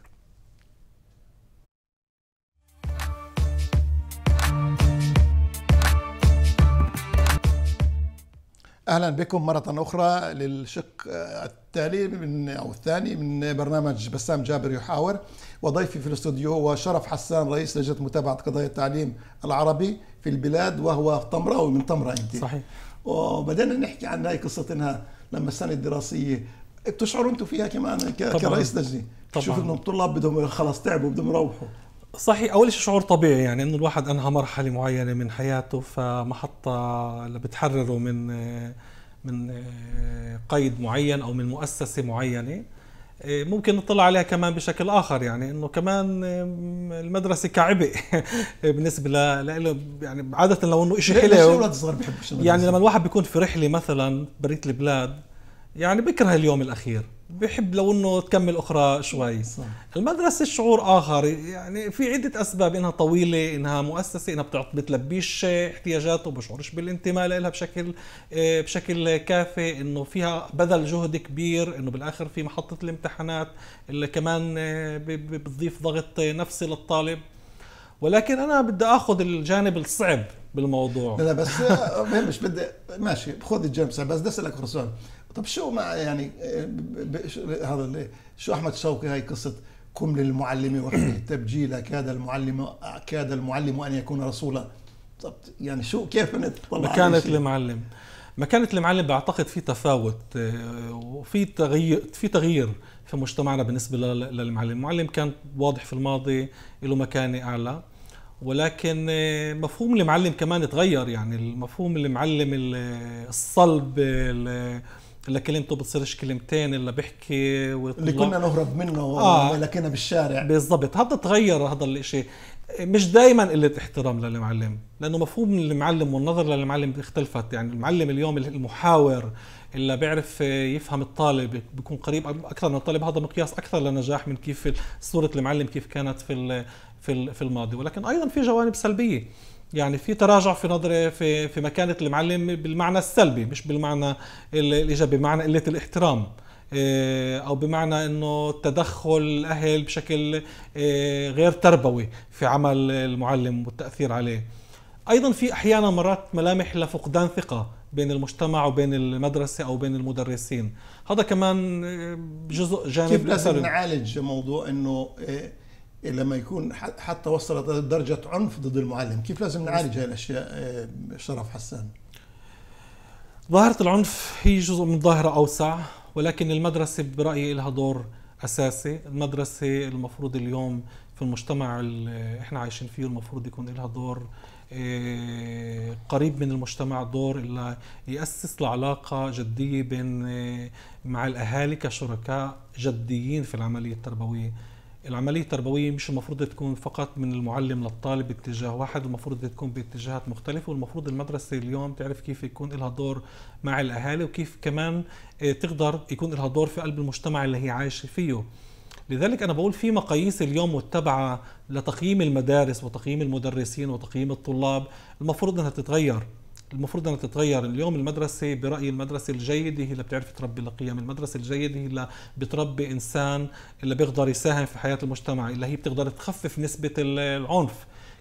اهلا بكم مره اخرى للشق التالي من او الثاني من برنامج بسام جابر يحاور وضيفي في الاستوديو هو شرف حسان رئيس لجنه متابعه قضايا التعليم العربي في البلاد وهو طمراوي من طمره انت صحيح وبدأنا نحكي عن هاي قصه انها لما السنه الدراسيه إيه، بتشعروا انتم فيها كمان كرئيس لجنه شوف انه الطلاب بدهم خلص تعبوا بدهم يروحوا صحيح اول شيء شعور طبيعي يعني انه الواحد انهى مرحله معينه من حياته فمحطه اللي بتحرره من من قيد معين او من مؤسسه معينه ممكن نطلع عليها كمان بشكل اخر يعني انه كمان المدرسه كعبء بالنسبه له يعني عاده لو انه شيء حلو يعني لما الواحد بيكون في رحله مثلا بريت البلاد يعني بكره اليوم الاخير بحب لو انه تكمل اخرى شوي صح. المدرسه شعور اخر يعني في عده اسباب انها طويله انها مؤسسه انها بتلبيش احتياجاته بشعرش بالانتماء لها بشكل آه، بشكل كافي انه فيها بذل جهد كبير انه بالاخر في محطه الامتحانات اللي كمان آه، بتضيف ضغط نفسي للطالب ولكن انا بدي اخذ الجانب الصعب بالموضوع لا بس آه، مش بدي ماشي خذ الجانب الصعب بس بدي اسالك غرسان طب شو مع يعني آه، هذا شو احمد شوقي هاي قصه قم للمعلم وفي تبجيلا كاد المعلم كاد المعلم ان يكون رسولا طب يعني شو كيف نتطلع مكانة المعلم مكانة المعلم بعتقد في تفاوت آه، وفي تغيير في تغيير في مجتمعنا بالنسبة للمعلم، المعلم كان واضح في الماضي له مكانة أعلى ولكن آه، مفهوم المعلم كمان تغير يعني المفهوم المعلم الصلب لكلمته كلمته بتصيرش كلمتين اللي بحكي والطلاب. اللي كنا نهرب منه آه. ولكنا بالشارع بالضبط هذا تغير هذا الشيء مش دائما قله احترام للمعلم لانه مفهوم المعلم والنظر للمعلم اختلفت يعني المعلم اليوم المحاور اللي بيعرف يفهم الطالب بيكون قريب اكثر من الطالب هذا مقياس اكثر للنجاح من كيف صوره المعلم كيف كانت في في الماضي ولكن ايضا في جوانب سلبيه يعني في تراجع في نظره في في مكانه المعلم بالمعنى السلبي مش بالمعنى الايجابي بمعنى قله الاحترام آه، او بمعنى انه تدخل الاهل بشكل آه، غير تربوي في عمل المعلم والتاثير عليه ايضا في احيانا مرات ملامح لفقدان ثقه بين المجتمع وبين المدرسه او بين المدرسين هذا كمان آه، جزء جانب كيف لازم نعالج موضوع انه لما يكون حتى وصلت لدرجة عنف ضد المعلم كيف لازم نعالج هاي الأشياء آه، شرف حسان ظاهرة العنف هي جزء من ظاهرة أوسع ولكن المدرسة برأيي لها دور أساسي المدرسة المفروض اليوم في المجتمع اللي احنا عايشين فيه المفروض يكون لها دور آه، قريب من المجتمع دور اللي يأسس لعلاقة جدية بين آه، مع الأهالي كشركاء جديين في العملية التربوية العملية التربوية مش المفروض تكون فقط من المعلم للطالب باتجاه واحد المفروض تكون باتجاهات مختلفة والمفروض المدرسة اليوم تعرف كيف يكون لها دور مع الأهالي وكيف كمان آه، تقدر يكون لها دور في قلب المجتمع اللي هي عايشة فيه لذلك أنا بقول في مقاييس اليوم متبعة لتقييم المدارس وتقييم المدرسين وتقييم الطلاب المفروض أنها تتغير المفروض انها تتغير اليوم المدرسه برايي المدرسه الجيده هي اللي بتعرف تربي لقيم المدرسه الجيده هي اللي بتربي انسان اللي بيقدر يساهم في حياه المجتمع اللي هي بتقدر تخفف نسبه العنف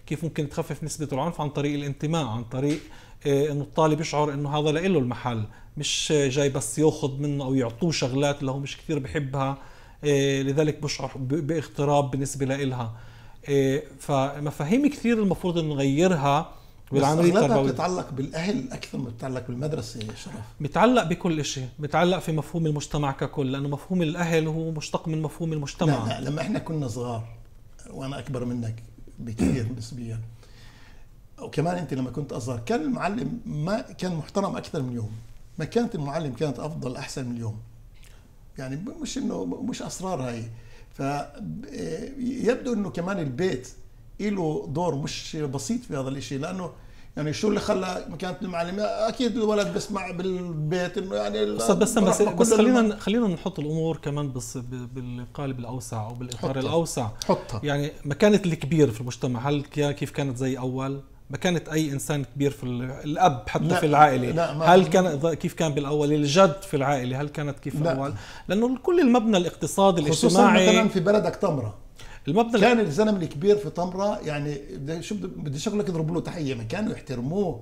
كيف ممكن تخفف نسبه العنف عن طريق الانتماء عن طريق آه، انه الطالب يشعر انه هذا له المحل مش جاي بس ياخذ منه او يعطوه شغلات اللي هو مش كثير بحبها آه، لذلك بشعر باغتراب بالنسبه لإلها آه، فمفاهيم كثير المفروض نغيرها بالعمليه التربويه بتتعلق بالاهل اكثر ما بتتعلق بالمدرسه يا شرف بتعلق بكل شيء بتعلق في مفهوم المجتمع ككل لانه مفهوم الاهل هو مشتق من مفهوم المجتمع لا, لا لما احنا كنا صغار وانا اكبر منك بكثير نسبيا وكمان انت لما كنت اصغر كان المعلم ما كان محترم اكثر من اليوم ما كانت المعلم كانت افضل احسن من اليوم يعني مش انه مش اسرار هاي فيبدو آه، انه كمان البيت له دور مش بسيط في هذا الشيء لانه يعني شو اللي خلى مكانه المعلمه اكيد الولد بسمع بالبيت انه يعني بس بس بس, بس خلينا خلينا نحط الامور كمان بس بالقالب الاوسع او بالاطار الاوسع حطها يعني مكانه الكبير في المجتمع هل كيف كانت زي اول؟ مكانة أي إنسان كبير في الأب حتى لا في العائلة لا ما هل كان كيف كان بالأول الجد في العائلة هل كانت كيف لا الأول لأنه كل المبنى الاقتصادي الاجتماعي خصوصا مثلا في بلدك تمرة المبنى كان الزلم الكبير في طمره يعني شو بدي شغلك لك له تحيه ما كانوا يحترموه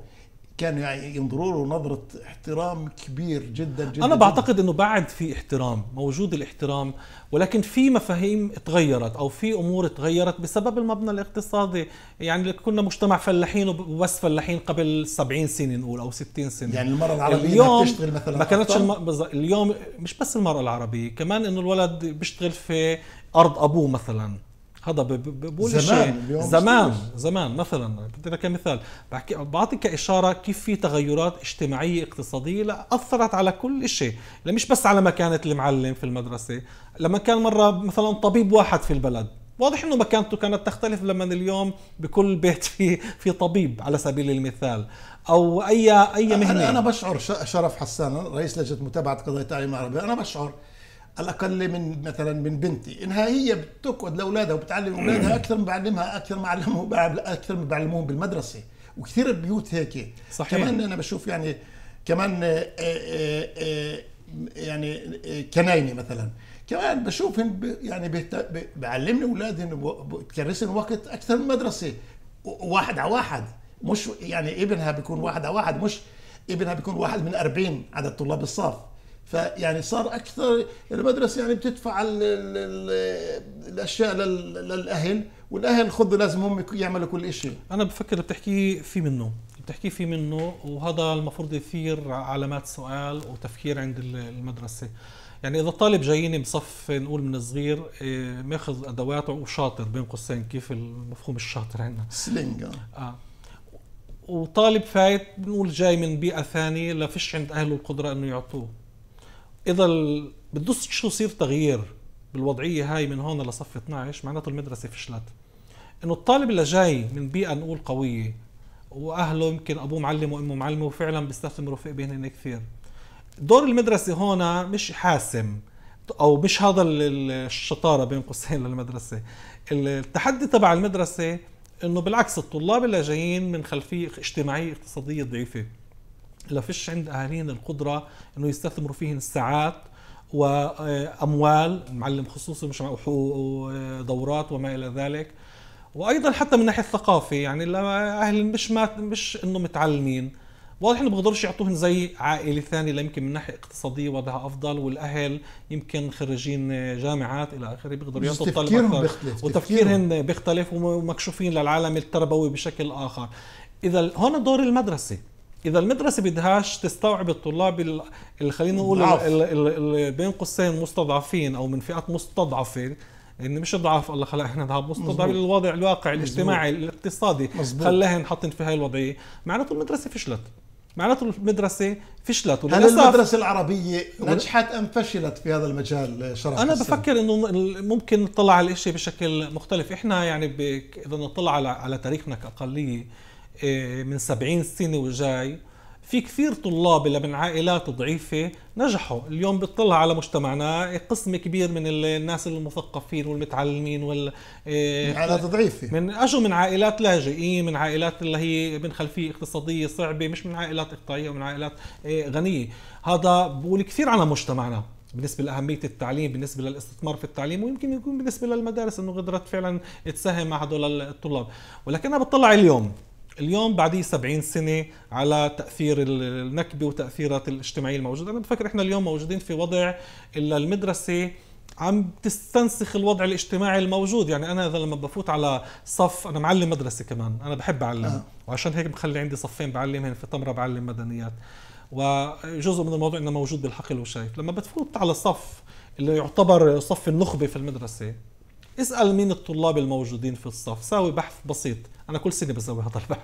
كانوا يعني ينظروا له نظره احترام كبير جدا جدا انا بعتقد انه بعد في احترام موجود الاحترام ولكن في مفاهيم تغيرت او في امور تغيرت بسبب المبنى الاقتصادي يعني كنا مجتمع فلاحين وبس فلاحين قبل 70 سنه نقول او 60 سنه يعني المراه العربيه اليوم بتشتغل مثلا ما كانتش الم... اليوم مش بس المراه العربيه كمان انه الولد بيشتغل في ارض ابوه مثلا هذا بقول زمان زمان زمان مثلا بدي كمثال بحكي بعطي كاشاره كيف في تغيرات اجتماعيه اقتصاديه لا اثرت على كل شيء لا مش بس على مكانه المعلم في المدرسه لما كان مره مثلا طبيب واحد في البلد واضح انه مكانته كانت تختلف لما اليوم بكل بيت في في طبيب على سبيل المثال او اي اي مهنه انا بشعر شرف حسان رئيس لجنه متابعه قضايا التعليم العربي انا بشعر الاقل من مثلا من بنتي انها هي بتقعد لاولادها وبتعلم اولادها اكثر ما بعلمها اكثر ما علمهم اكثر ما بعلمهم بالمدرسه وكثير بيوت هيك صحيح. كمان انا بشوف يعني كمان آه، آه، آه، يعني كنايني مثلا كمان بشوفهم يعني بعلمني اولادهم بكرسن وقت اكثر من مدرسه واحد على واحد مش يعني ابنها بيكون واحد على واحد مش ابنها بيكون واحد من 40 عدد طلاب الصف فيعني صار اكثر المدرسه يعني بتدفع الـ الـ الـ الاشياء للاهل والاهل خذوا لازم هم يعملوا كل شيء انا بفكر بتحكي في منه بتحكي في منه وهذا المفروض يثير علامات سؤال وتفكير عند المدرسه يعني اذا الطالب جاييني بصف نقول من الصغير إيه، ماخذ ادواته وشاطر بين قوسين كيف المفهوم الشاطر عندنا سلينجا اه وطالب فايت بنقول جاي من بيئه ثانيه لا فيش عند اهله القدره انه يعطوه اذا بدوش شو يصير تغيير بالوضعيه هاي من هون لصف 12 معناته المدرسه فشلت انه الطالب اللي جاي من بيئه نقول قويه واهله يمكن ابوه معلم وامه معلمه وفعلا بيستثمروا في بهن كثير دور المدرسه هون مش حاسم او مش هذا الشطاره بين قوسين للمدرسه التحدي تبع المدرسه انه بالعكس الطلاب اللي جايين من خلفيه اجتماعيه اقتصاديه ضعيفه لا فيش عند اهالينا القدره انه يستثمروا فيهن الساعات واموال معلم خصوصي مش ودورات وما الى ذلك وايضا حتى من ناحيه الثقافه يعني اهل مش ما مش انه متعلمين واضح انه بقدرش يعطوهم زي عائله ثانيه يمكن من ناحيه اقتصاديه وضعها افضل والاهل يمكن خريجين جامعات الى اخره بيقدروا يعطوا الطلبه تفكيرهم بيختلف وتفكيرهم بيختلف ومكشوفين للعالم التربوي بشكل اخر اذا هون دور المدرسه اذا المدرسه بدهاش تستوعب الطلاب اللي خلينا نقول اللي بين قوسين مستضعفين او من فئات مستضعفه ان مش ضعاف الله خلقنا ضعاف مستضعف الوضع الواقع الاجتماعي مزبوط. الاقتصادي خلاهم حاطين في هاي الوضعيه معناته المدرسه فشلت معناته المدرسة فشلت هل المدرسة العربية نجحت أم فشلت في هذا المجال شرف أنا بفكر أنه ممكن نطلع على الشيء بشكل مختلف إحنا يعني إذا نطلع على تاريخنا كأقلية إيه، من سبعين سنة وجاي في كثير طلاب اللي من عائلات ضعيفة نجحوا اليوم بتطلع على مجتمعنا قسم كبير من الناس المثقفين والمتعلمين وال إيه، من عائلات ضعيفة من اجوا من عائلات لاجئين من عائلات اللي هي من خلفية اقتصادية صعبة مش من عائلات إقطاعية ومن عائلات إيه، غنية هذا بقول كثير على مجتمعنا بالنسبة لأهمية التعليم بالنسبة للاستثمار في التعليم ويمكن يكون بالنسبة للمدارس أنه قدرت فعلا تساهم مع هدول الطلاب ولكن أنا بطلع اليوم اليوم بعديه 70 سنة على تأثير النكبة وتأثيرات الاجتماعية الموجودة أنا بفكر إحنا اليوم موجودين في وضع إلا المدرسة عم تستنسخ الوضع الاجتماعي الموجود يعني انا اذا لما بفوت على صف انا معلم مدرسه كمان انا بحب اعلم آه. وعشان هيك بخلي عندي صفين بعلمهم في طمره بعلم مدنيات وجزء من الموضوع انه موجود بالحقل وشايف لما بتفوت على صف اللي يعتبر صف النخبه في المدرسه اسال مين الطلاب الموجودين في الصف ساوي بحث بسيط انا كل سنه بسوي هذا البحث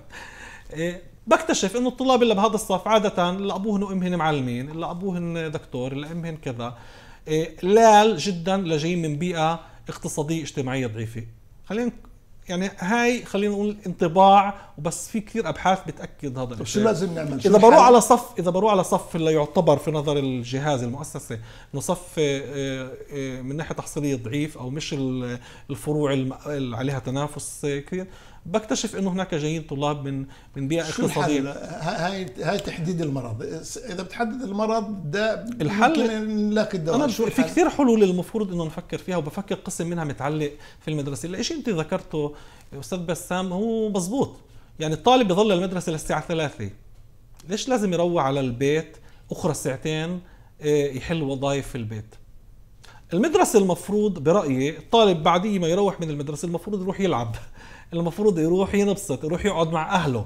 إيه، بكتشف انه الطلاب اللي بهذا الصف عاده اللي ابوهن وامهن معلمين اللي ابوهن دكتور اللي امهن كذا إيه، لال جدا لجايين من بيئه اقتصاديه اجتماعيه ضعيفه خلينا يعني هاي خلينا نقول انطباع وبس في كثير ابحاث بتاكد هذا الشيء شو لازم نعمل اذا بروح على صف اذا بروح على صف اللي يعتبر في نظر الجهاز المؤسسه انه صف إيه، من ناحيه تحصيليه ضعيف او مش الفروع اللي عليها تنافس كثير بكتشف انه هناك جايين طلاب من من بيئه اقتصاديه هاي هاي تحديد المرض اذا بتحدد المرض ده الحل نلاقي الدواء انا شو في كثير حلول المفروض انه نفكر فيها وبفكر قسم منها متعلق في المدرسه الشيء انت ذكرته استاذ بسام هو مزبوط يعني الطالب بيضل المدرسه للساعه 3 ليش لازم يروح على البيت اخرى ساعتين آه، يحل وظائف في البيت المدرسة المفروض برأيي الطالب بعديه ما يروح من المدرسة المفروض يروح يلعب المفروض يروح ينبسط يروح يقعد مع اهله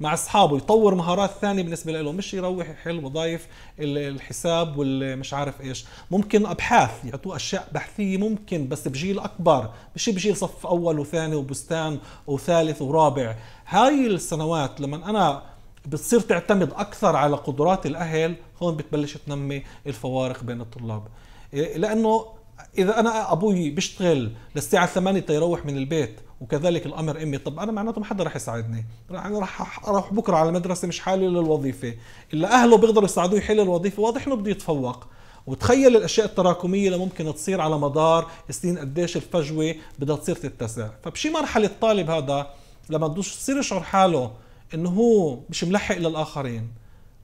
مع اصحابه يطور مهارات ثانيه بالنسبه له مش يروح يحل وظائف الحساب والمش عارف ايش ممكن ابحاث يعطوه اشياء بحثيه ممكن بس بجيل اكبر مش بجيل صف اول وثاني وبستان وثالث ورابع هاي السنوات لما انا بتصير تعتمد اكثر على قدرات الاهل هون بتبلش تنمي الفوارق بين الطلاب إيه، لانه اذا انا ابوي بيشتغل للساعه 8 تيروح من البيت وكذلك الامر امي طب انا معناته ما حدا رح يساعدني يعني راح اروح بكره على المدرسه مش حالي للوظيفه الا اهله بيقدروا يساعدوه يحل الوظيفه واضح انه بده يتفوق وتخيل الاشياء التراكميه اللي ممكن تصير على مدار سنين قديش الفجوه بدها تصير تتسع فبشي مرحله الطالب هذا لما بده يصير يشعر حاله انه هو مش ملحق للاخرين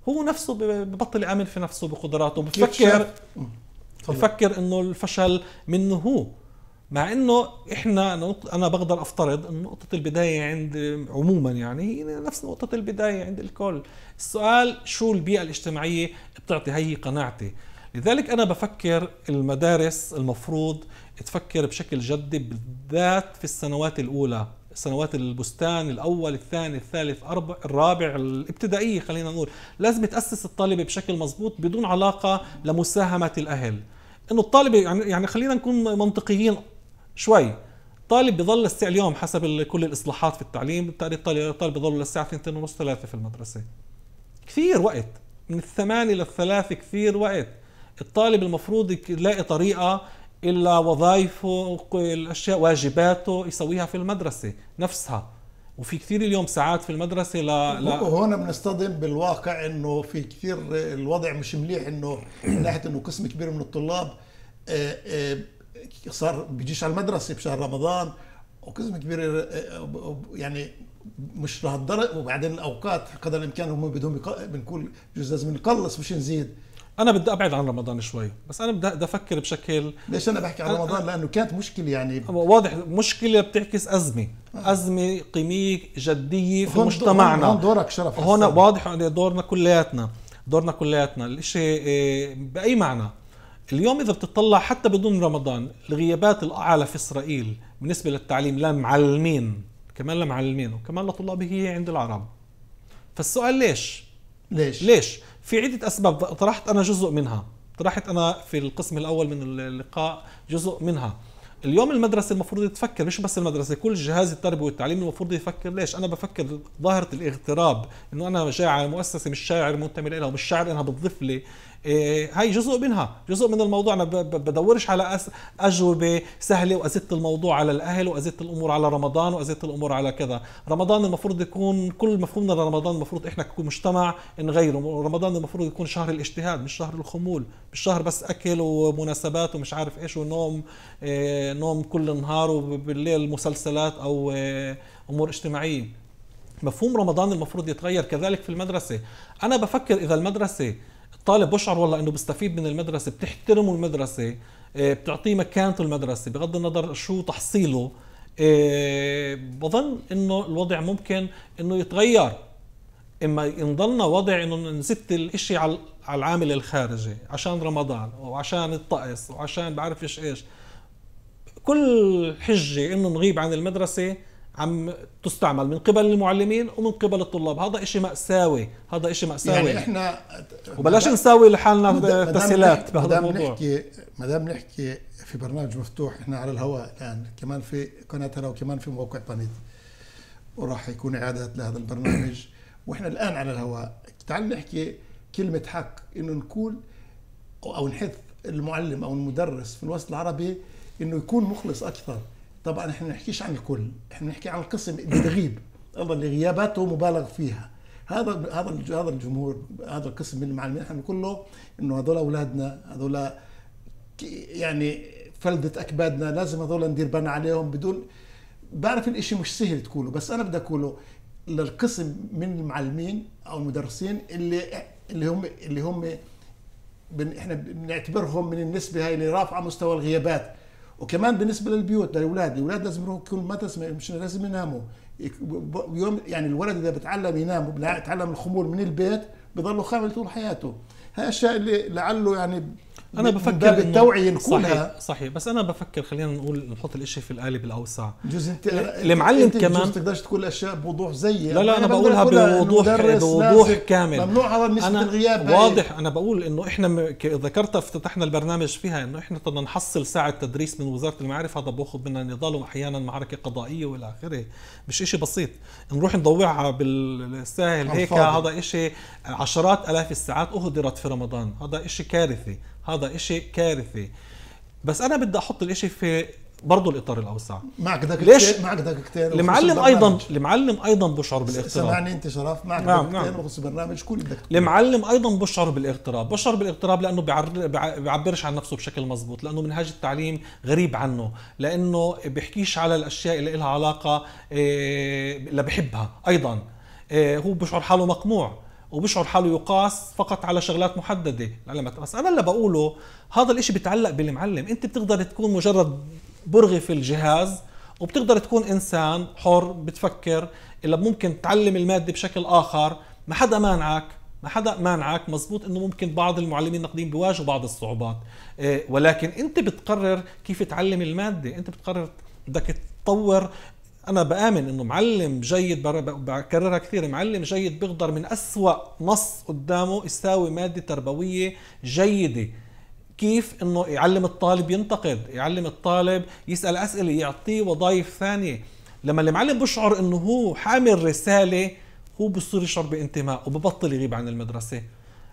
هو نفسه ببطل يامن في نفسه بقدراته بفكر بفكر انه الفشل منه هو مع انه احنا انا بقدر افترض ان نقطه البدايه عند عموما يعني هي نفس نقطه البدايه عند الكل السؤال شو البيئه الاجتماعيه بتعطي هي قناعتي لذلك انا بفكر المدارس المفروض تفكر بشكل جدي بالذات في السنوات الاولى سنوات البستان الاول الثاني الثالث أربع الرابع الابتدائيه خلينا نقول لازم تاسس الطالب بشكل مضبوط بدون علاقه لمساهمه الاهل انه الطالب يعني يعني خلينا نكون منطقيين شوي طالب بضل للساعة اليوم حسب كل الإصلاحات في التعليم بالتقريب طالب بضل للساعة 2 ونص 3 في المدرسة كثير وقت من الثمانية للثلاثة كثير وقت الطالب المفروض يلاقي طريقة إلا وظائفه الأشياء واجباته يسويها في المدرسة نفسها وفي كثير اليوم ساعات في المدرسة لا, لا هون بنصطدم بالواقع انه في كثير الوضع مش مليح انه من ناحية انه قسم كبير من الطلاب آه، آه، صار بيجيش على المدرسه بشهر رمضان وقسم كبير آه، آه، يعني مش لهالدرجه وبعدين الاوقات قدر الامكان هم بدهم بنقول بجوز لازم نقلص مش نزيد انا بدي ابعد عن رمضان شوي بس انا بدي افكر بشكل ليش انا بحكي عن رمضان لانه كانت مشكله يعني واضح مشكله بتعكس ازمه آه. ازمه قيميه جديه في هون مجتمعنا هون دورك شرف هون واضح دورنا كلياتنا دورنا كلياتنا الشيء باي معنى اليوم اذا بتطلع حتى بدون رمضان الغيابات الاعلى في اسرائيل بالنسبه للتعليم لمعلمين كمان لمعلمين وكمان لطلاب هي عند العرب فالسؤال ليش ليش ليش في عده اسباب طرحت انا جزء منها طرحت انا في القسم الاول من اللقاء جزء منها اليوم المدرسه المفروض تفكر مش بس المدرسه كل جهاز التربيه والتعليم المفروض يفكر ليش انا بفكر ظاهره الاغتراب انه انا جاي على مؤسسه مش شاعر منتمي لها ومش شاعر انها بتضيف لي إيه، هاي جزء منها جزء من الموضوع انا بدورش على اجوبه سهله وازت الموضوع على الاهل وازت الامور على رمضان وازت الامور على كذا رمضان المفروض يكون كل مفهومنا لرمضان المفروض احنا كمجتمع نغيره رمضان المفروض يكون شهر الاجتهاد مش شهر الخمول مش شهر بس اكل ومناسبات ومش عارف ايش ونوم إيه، نوم كل النهار وبالليل مسلسلات او إيه، امور اجتماعيه مفهوم رمضان المفروض يتغير كذلك في المدرسه انا بفكر اذا المدرسه الطالب بشعر والله انه بيستفيد من المدرسه بتحترمه المدرسه آه، بتعطيه مكانته المدرسة بغض النظر شو تحصيله آه، بظن انه الوضع ممكن انه يتغير اما ضلنا وضع انه نزت الاشي على العامل الخارجي عشان رمضان وعشان الطقس وعشان بعرفش ايش كل حجة انه نغيب عن المدرسة عم تستعمل من قبل المعلمين ومن قبل الطلاب هذا إشي مأساوي هذا إشي مأساوي يعني احنا وبلاش نساوي لحالنا تسهيلات بهذا الموضوع نحكي ما دام نحكي في برنامج مفتوح احنا على الهواء الان كمان في قناتنا وكمان في موقع بانيت وراح يكون اعادات لهذا البرنامج واحنا الان على الهواء تعال نحكي كلمه حق انه نكون او نحث المعلم او المدرس في الوسط العربي انه يكون مخلص اكثر طبعا احنا ما بنحكيش عن الكل احنا بنحكي عن القسم اللي بيغيب اللي غياباته مبالغ فيها هذا هذا هذا الجمهور هذا القسم من المعلمين احنا بنقول له انه هذول اولادنا هذول يعني فلذة اكبادنا لازم هذول ندير بالنا عليهم بدون بعرف الاشي مش سهل تقوله بس انا بدي اقوله للقسم من المعلمين او المدرسين اللي اللي هم اللي هم بن احنا بنعتبرهم من النسبه هاي اللي رافعه مستوى الغيابات وكمان بالنسبه للبيوت للاولاد الاولاد لازم يكون ما تسمع مش لازم يناموا يوم يعني الولد اذا بتعلم ينام بتعلم الخمول من البيت بضله خامل طول حياته هاي الاشياء اللي لعله يعني انا بفكر من باب التوعيه نقولها صحيح, صحيح بس انا بفكر خلينا نقول نحط الاشي في القالب الاوسع جزء انت المعلم انت كمان ما تقدرش تقول اشياء بوضوح زيي لا لا انا, أنا بقولها بوضوح بوضوح كامل ممنوع هذا نسبه الغياب واضح انا بقول انه احنا ذكرتها افتتحنا البرنامج فيها انه احنا بدنا نحصل ساعه تدريس من وزاره المعارف هذا بياخذ منا نضال واحيانا معركه قضائيه والى اخره مش اشي بسيط نروح نضوعها بالساهل هيك هذا اشي عشرات الاف الساعات اهدرت في رمضان هذا اشي كارثي هذا إشي كارثي بس أنا بدي أحط الإشي في برضه الاطار الاوسع معك دقيقتين ليش معك دقيقتين المعلم ايضا المعلم ايضا بشعر بالاغتراب سمعني انت شرف معك نعم ده نعم. بخصوص برنامج كل بدك المعلم ايضا بشعر بالاغتراب بشعر بالاغتراب لانه بيعبرش عن نفسه بشكل مزبوط لانه منهاج التعليم غريب عنه لانه بيحكيش على الاشياء اللي لها علاقه إيه، لا بحبها ايضا إيه، هو بشعر حاله مقموع وبشعر حاله يقاس فقط على شغلات محدده علمت بس انا اللي بقوله هذا الاشي بتعلق بالمعلم انت بتقدر تكون مجرد برغي في الجهاز وبتقدر تكون انسان حر بتفكر الا ممكن تعلم الماده بشكل اخر ما حدا مانعك ما حدا مانعك مزبوط انه ممكن بعض المعلمين النقدين بيواجهوا بعض الصعوبات إيه، ولكن انت بتقرر كيف تعلم الماده انت بتقرر بدك تطور انا بامن انه معلم جيد بكررها كثير معلم جيد بيقدر من اسوا نص قدامه يساوي ماده تربويه جيده كيف انه يعلم الطالب ينتقد يعلم الطالب يسال اسئله يعطيه وظائف ثانيه لما المعلم بشعر انه هو حامل رساله هو بصير يشعر بانتماء وببطل يغيب عن المدرسه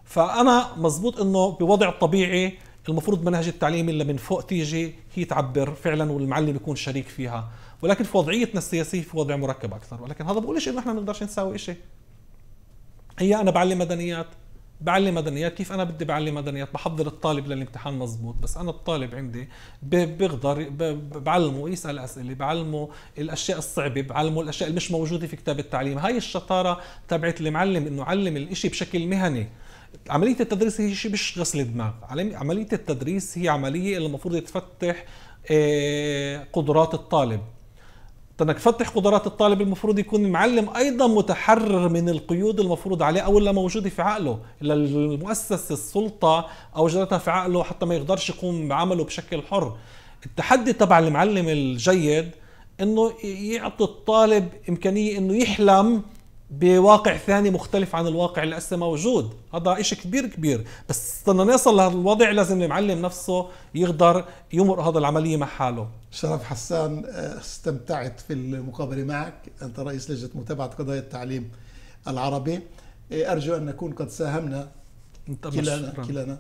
فانا مزبوط انه بوضع طبيعي المفروض منهج التعليم اللي من فوق تيجي هي تعبر فعلا والمعلم يكون شريك فيها ولكن في وضعيتنا السياسيه في وضع مركب اكثر ولكن هذا بقولش انه احنا ما بنقدرش نساوي شيء هي انا بعلم مدنيات بعلم مدنيات كيف انا بدي بعلم مدنيات بحضر الطالب للامتحان مزبوط بس انا الطالب عندي بيقدر بعلمه يسال اسئله بعلمه الاشياء الصعبه بعلمه الاشياء اللي مش موجوده في كتاب التعليم هاي الشطاره تبعت المعلم انه علم الاشي بشكل مهني عمليه التدريس هي شيء مش غسل دماغ عمليه التدريس هي عمليه اللي المفروض تفتح آه، قدرات الطالب انك تفتح قدرات الطالب المفروض يكون المعلم ايضا متحرر من القيود المفروض عليه او اللي موجوده في عقله اللي المؤسسه السلطه اوجدتها في عقله حتى ما يقدرش يقوم بعمله بشكل حر التحدي تبع المعلم الجيد انه يعطي الطالب امكانيه انه يحلم بواقع ثاني مختلف عن الواقع اللي هسه موجود هذا شيء كبير كبير بس بدنا نوصل لهذا الوضع لازم المعلم نفسه يقدر يمر هذا العملية مع حاله شرف حسان آه، استمتعت في المقابلة معك أنت رئيس لجنة متابعة قضايا التعليم العربي آه، أرجو أن نكون قد ساهمنا كلنا كلنا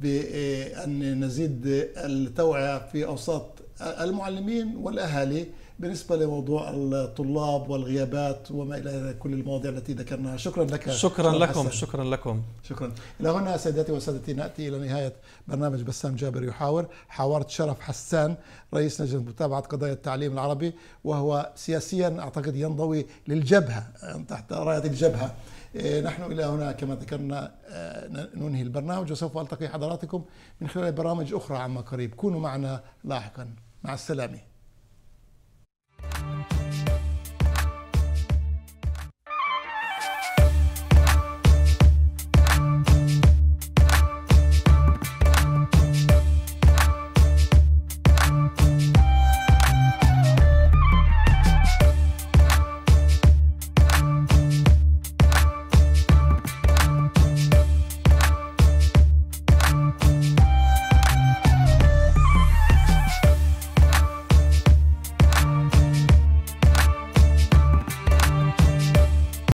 بأن نزيد التوعية في أوساط المعلمين والأهالي بالنسبة لموضوع الطلاب والغيابات وما إلى كل المواضيع التي ذكرناها شكرا لك شكرا لكم حسن. شكرا لكم شكرا إلى هنا سيداتي وسادتي نأتي إلى نهاية برنامج بسام جابر يحاور حاورت شرف حسان رئيس لجنة متابعة قضايا التعليم العربي وهو سياسيا أعتقد ينضوي للجبهة تحت راية الجبهة إيه، نحن إلى هنا كما ذكرنا آه، ننهي البرنامج وسوف ألتقي حضراتكم من خلال برامج أخرى عما قريب كونوا معنا لاحقا مع السلامه Thank you.